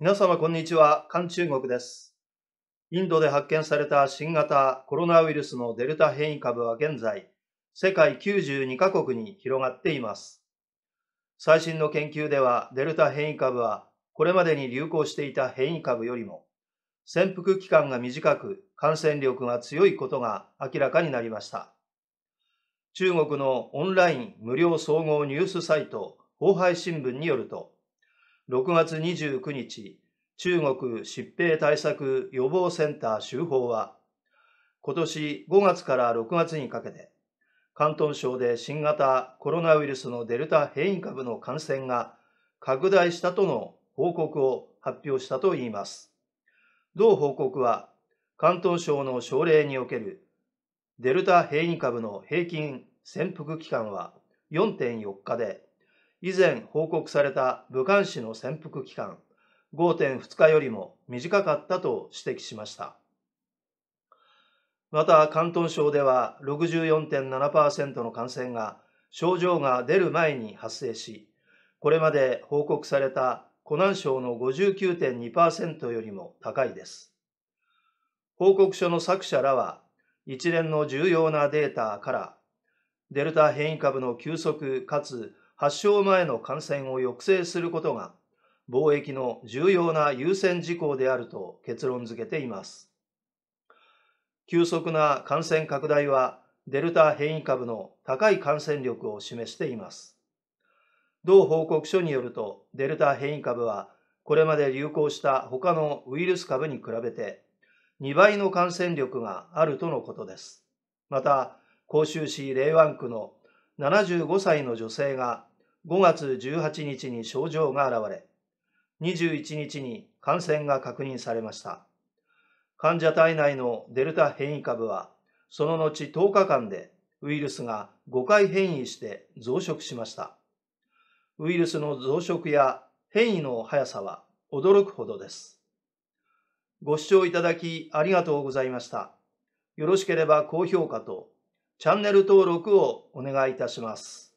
皆様こんにちは、韓中国です。インドで発見された新型コロナウイルスのデルタ変異株は現在、世界92カ国に広がっています。最新の研究では、デルタ変異株は、これまでに流行していた変異株よりも、潜伏期間が短く感染力が強いことが明らかになりました。中国のオンライン無料総合ニュースサイト、後輩新聞によると、6月29日、中国疾病対策予防センター州法は、今年5月から6月にかけて、広東省で新型コロナウイルスのデルタ変異株の感染が拡大したとの報告を発表したといいます。同報告は、広東省の省令におけるデルタ変異株の平均潜伏期間は4.4日で、以前報告された武漢市の潜伏期間5.2日よりも短かったと指摘しました。また、広東省では64.7%の感染が症状が出る前に発生し、これまで報告された湖南省の59.2%よりも高いです。報告書の作者らは、一連の重要なデータから、デルタ変異株の急速かつ発症前の感染を抑制することが貿易の重要な優先事項であると結論付けています。急速な感染拡大はデルタ変異株の高い感染力を示しています。同報告書によるとデルタ変異株はこれまで流行した他のウイルス株に比べて2倍の感染力があるとのことです。また、甲州市令湾区の75歳の女性が5月18日に症状が現れ、21日に感染が確認されました。患者体内のデルタ変異株は、その後10日間でウイルスが5回変異して増殖しました。ウイルスの増殖や変異の速さは驚くほどです。ご視聴いただきありがとうございました。よろしければ高評価とチャンネル登録をお願いいたします。